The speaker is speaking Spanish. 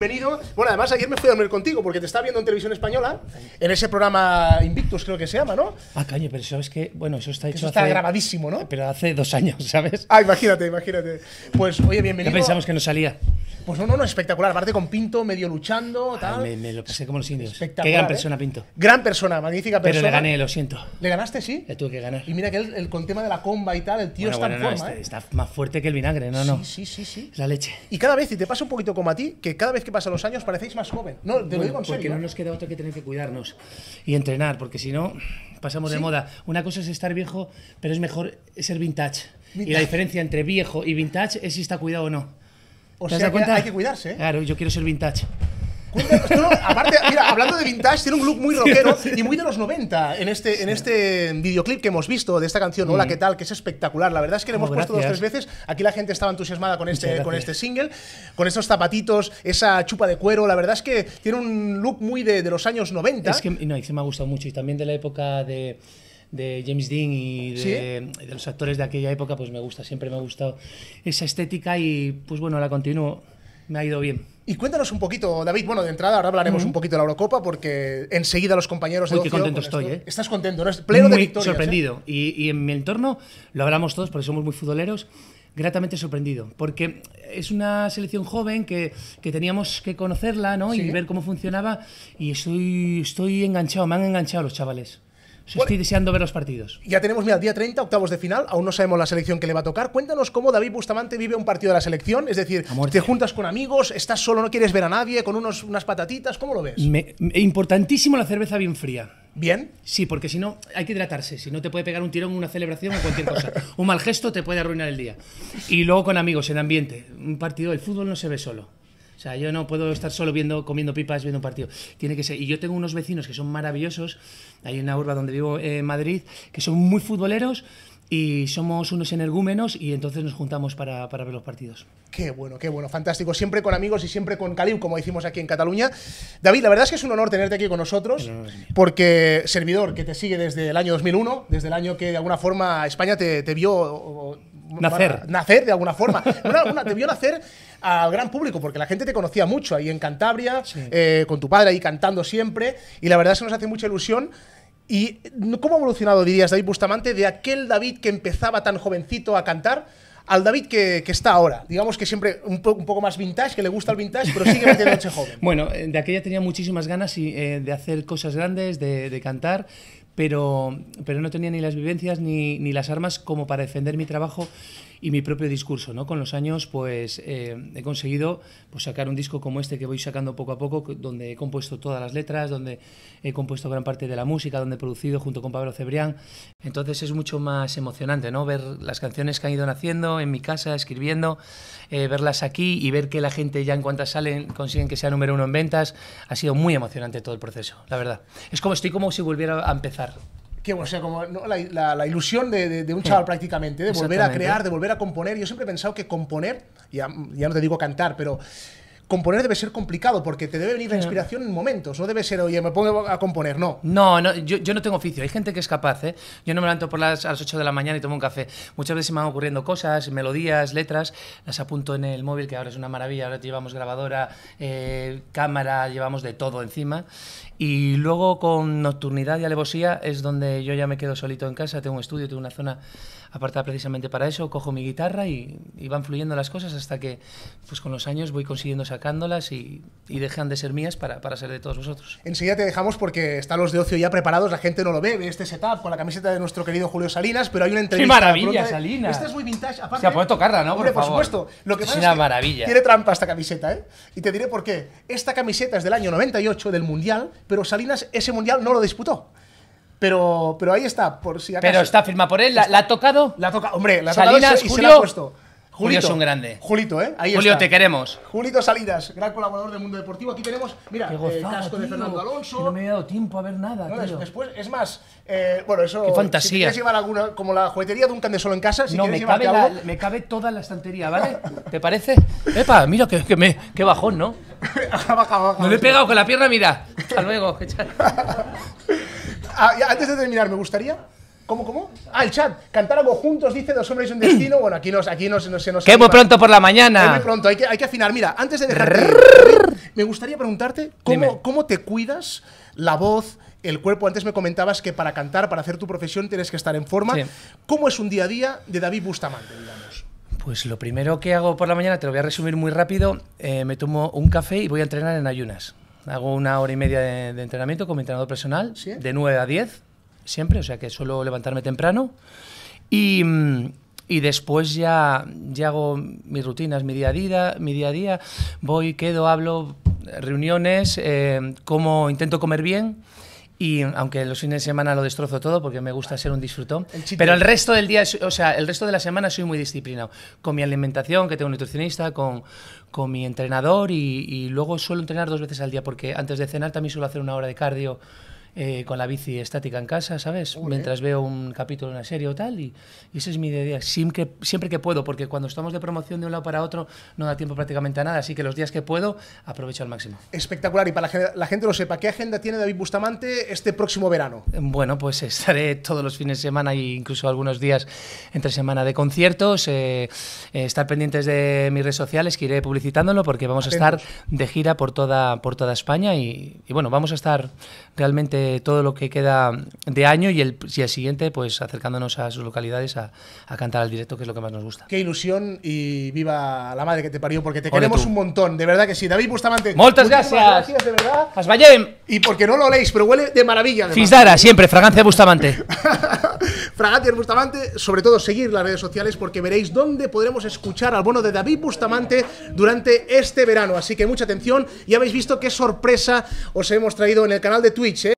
Bienvenido. Bueno, además ayer me fui a dormir contigo porque te estaba viendo en televisión española, en ese programa Invictus creo que se llama, ¿no? Ah, caño, pero sabes que, bueno, eso está hecho. Eso está grabadísimo, ¿no? Pero hace dos años, ¿sabes? Ah, imagínate, imagínate. Pues, oye, bienvenido. Ya pensamos que no salía. Pues no, no, no, espectacular. Aparte con Pinto medio luchando, ah, tal. Me, lo pasé como los indios. Qué gran ¿eh? persona, Pinto. Gran persona, magnífica persona. Pero le gané, lo siento. ¿Le ganaste, sí? Le tuve que ganar. Y mira que él, el, con tema de la comba y tal, el tío está en forma. Este ¿eh? está, más fuerte que el vinagre, no, no. Sí, sí, sí. La leche. Y cada vez, y te pasa un poquito como a ti, que cada vez que pasan los años parecéis más joven. No, te lo digo en Porque no ¿eh? nos queda otro que tener que cuidarnos y entrenar, porque si no, pasamos de moda. Una cosa es estar viejo, pero es mejor ser vintage. Y la diferencia entre viejo y vintage es si está cuidado o no. O sea, hay que cuidarse. ¿eh? Claro, yo quiero ser vintage. aparte, mira, hablando de vintage, tiene un look muy rockero y muy de los 90 en este, en este videoclip que hemos visto de esta canción, Hola, ¿qué tal? que es espectacular. La verdad es que lo oh, hemos puesto dos o tres veces. Aquí la gente estaba entusiasmada con este, con este single, con esos zapatitos, esa chupa de cuero. La verdad es que tiene un look muy de, de los años 90. Es que, no, es que me ha gustado mucho y también de la época de de James Dean y de, los actores de aquella época, pues me gusta, siempre me ha gustado esa estética y pues bueno, la continúo, me ha ido bien. Y cuéntanos un poquito, David, bueno, de entrada ahora hablaremos un poquito de la Eurocopa porque enseguida los compañeros de... Uy, qué contento estoy, ¿eh? Estás contento, ¿no? Pleno de victoria ¿eh? sorprendido. Y, en mi entorno, lo hablamos todos porque somos muy futboleros, gratamente sorprendido, porque es una selección joven que, teníamos que conocerla ¿no? y ver cómo funcionaba y estoy, estoy enganchado, me han enganchado los chavales estoy deseando ver los partidos. Ya tenemos, mira, día 30, octavos de final, aún no sabemos la selección que le va a tocar. Cuéntanos cómo David Bustamante vive un partido de la selección, es decir, te juntas con amigos, estás solo, no quieres ver a nadie, con unos, unas patatitas, ¿cómo lo ves? importantísimo la cerveza bien fría. ¿Bien? Sí, porque si no, hay que hidratarse. Si no, te puede pegar un tirón, una celebración o cualquier cosa. un mal gesto te puede arruinar el día. Y luego con amigos, en ambiente. Un partido, el fútbol no se ve solo. O sea, yo no puedo estar solo viendo, comiendo pipas, viendo un partido. Tiene que ser. Y yo tengo unos vecinos que son maravillosos, hay la urba donde vivo en Madrid, que son muy futboleros y somos unos energúmenos y entonces nos juntamos para, ver los partidos. Qué bueno, qué bueno, fantástico. Siempre con amigos y siempre con Caliu, como decimos aquí en Cataluña. David, la verdad es que es un honor tenerte aquí con nosotros, porque servidor que te sigue desde el año 2001, desde el año que de alguna forma España te, te vio Nacer. Nacer de alguna forma. Una, una, debió nacer al gran público, porque la gente te conocía mucho ahí en Cantabria, eh, con tu padre ahí cantando siempre, y la verdad se nos hace mucha ilusión. ¿Y mm, cómo ha evolucionado, dirías, David Bustamante, de aquel David que empezaba tan jovencito a cantar al David que, está ahora. Digamos que siempre un, poco más vintage, que le gusta el vintage, pero sigue metiendo joven. Bueno, eh, de aquella tenía muchísimas ganas eh, de hacer cosas grandes, de, cantar, pero, pero no tenía ni las vivencias ni, ni las armas como para defender mi trabajo y mi propio discurso. ¿no? Con los años pues eh, he conseguido pues, sacar un disco como este que voy sacando poco a poco, donde he compuesto todas las letras, donde he compuesto gran parte de la música, donde he producido junto con Pablo Cebrián. Entonces es mucho más emocionante ¿no? ver las canciones que han ido naciendo en mi casa, escribiendo, eh, verlas aquí y ver que la gente ya en cuantas salen consiguen que sea número uno en ventas. Ha sido muy emocionante todo el proceso, la verdad. Es como estoy como si volviera a empezar que o sea, como la, ilusión de, un chaval prácticamente, de volver a crear, de volver a componer. Yo siempre he pensado que componer, ya, ya no te digo cantar, pero componer debe ser complicado porque te debe venir la inspiración en momentos. No debe ser, oye, me pongo a componer, no. No, yo, no tengo oficio. Hay gente que es capaz, ¿eh? Yo no me levanto por las, a las 8 de la mañana y tomo un café. Muchas veces me van ocurriendo cosas, melodías, letras. Las apunto en el móvil, que ahora es una maravilla. Ahora llevamos grabadora, eh, cámara, llevamos de todo encima. Y luego con nocturnidad y alevosía es donde yo ya me quedo solito en casa. Tengo un estudio, tengo una zona apartada precisamente para eso. Cojo mi guitarra y, y van fluyendo las cosas hasta que, pues con los años, voy consiguiendo sacar sacándolas y, y dejan de ser mías para, para, ser de todos vosotros. Enseguida te dejamos porque están los de ocio ya preparados, la gente no lo ve, ve este setup con la camiseta de nuestro querido Julio Salinas, pero hay una entrevista. ¡Qué maravilla, Salinas! Esta es muy vintage, aparte. O sea, puede tocarla, ¿no? Hombre, por, supuesto. Lo que maravilla. Tiene trampa esta camiseta, ¿eh? Y te diré por qué. Esta camiseta es del año 98, del Mundial, pero Salinas ese Mundial no lo disputó. Pero, pero ahí está, por si acaso. Pero está firma por él, ¿la, ha tocado? La toca, hombre, la ha tocado y se la ha puesto. Julio es un grande. Julito, ¿eh? Julio, te queremos. Julito Salidas, gran colaborador del mundo deportivo. Aquí tenemos, mira, eh, el casco de Fernando Alonso. No me he dado tiempo a ver nada. Después, es más, eh, bueno, eso. Qué fantasía. Si llevar alguna, como la juguetería de un can solo en casa, no, me cabe, me cabe toda la estantería, ¿vale? ¿Te parece? Epa, mira, que, me, qué bajón, ¿no? baja, he pegado con la pierna, mira. Hasta luego. Ah, antes de terminar, me gustaría ¿Cómo, cómo? Ah, el chat. Cantar algo juntos, dice Dos hombres y un destino. Bueno, aquí, nos, aquí nos, nos, se nos. Que muy pronto por la mañana. muy pronto, hay que, hay que afinar. Mira, antes de me gustaría preguntarte cómo, cómo te cuidas la voz, el cuerpo. Antes me comentabas que para cantar, para hacer tu profesión, tienes que estar en forma. ¿Cómo es un día a día de David Bustamante, digamos? Pues lo primero que hago por la mañana, te lo voy a resumir muy rápido, eh, me tomo un café y voy a entrenar en ayunas. Hago una hora y media de, entrenamiento con mi entrenador personal, de 9 a 10 siempre, o sea que suelo levantarme temprano. Mm, y, después ya, ya hago mis rutinas, mi día a día, mi día, a día voy, quedo, hablo, reuniones, eh, como, intento comer bien. Y aunque los fines de semana lo destrozo todo porque me gusta ser un disfrutón. pero el resto del día, o sea, el resto de la semana soy muy disciplinado. Con mi alimentación, que tengo un nutricionista, con, mi entrenador y, y luego suelo entrenar dos veces al día porque antes de cenar también suelo hacer una hora de cardio eh, con la bici estática en casa, ¿sabes? Mientras veo un capítulo de una serie o tal, y, y ese es mi día Siempre, que puedo, porque cuando estamos de promoción de un lado para otro no da tiempo prácticamente a nada, así que los días que puedo aprovecho al máximo. Espectacular, y para la, la gente lo sepa, ¿qué agenda tiene David Bustamante este próximo verano? Eh, bueno, pues estaré todos los fines de semana e incluso algunos días entre semana de conciertos, eh, estar pendientes de mis redes sociales, que iré publicitándolo, porque vamos a estar de gira por toda, por toda España y, y bueno, vamos a estar realmente todo lo que queda de año y el, si el siguiente, pues acercándonos a sus localidades a, cantar al directo, que es lo que más nos gusta. Qué ilusión y viva la madre que te parió, porque te queremos un montón, de verdad que sí. David Bustamante. Muchas gracias. y porque no lo leéis, pero huele de maravilla. Fisdara, siempre, fragancia Bustamante. fragancia Bustamante, sobre todo seguir las redes sociales porque veréis dónde podremos escuchar al bono de David Bustamante durante este verano. Así que mucha atención, y habéis visto qué sorpresa os hemos traído en el canal de Twitch. ¿eh?